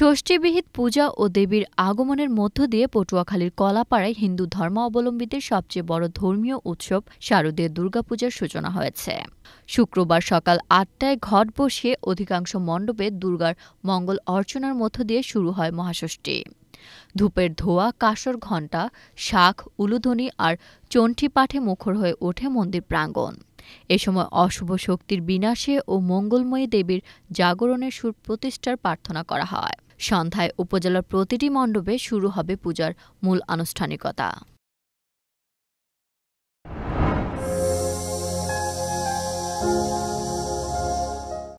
ষষ্ঠীবিহিত পূজা ও দেবীর আগমনের মধ্য দিয়ে পটুয়াখালীর কলাপাড়ায় হিন্দু ধর্মাবলম্বীদের সবচেয়ে বড় ধর্মীয় উৎসব শারদীয় দুর্গাপূজার সূচনা হয়েছে শুক্রবার সকাল আটটায় ঘট বসিয়ে অধিকাংশ মণ্ডপে দুর্গার মঙ্গল অর্চনার মধ্য দিয়ে শুরু হয় মহাষষ্ঠী ধূপের ধোয়া কাশর ঘণ্টা শাখ উলুধনি আর চণ্ডী পাঠে মুখর হয়ে ওঠে মন্দির প্রাঙ্গণ এ সময় অশুভ শক্তির বিনাশে ও মঙ্গলময়ী দেবীর জাগরণের সুপ্রতিষ্ঠার প্রার্থনা করা হয় সন্ধ্যায় উপজেলার প্রতিটি মণ্ডপে শুরু হবে পূজার মূল আনুষ্ঠানিকতা thank you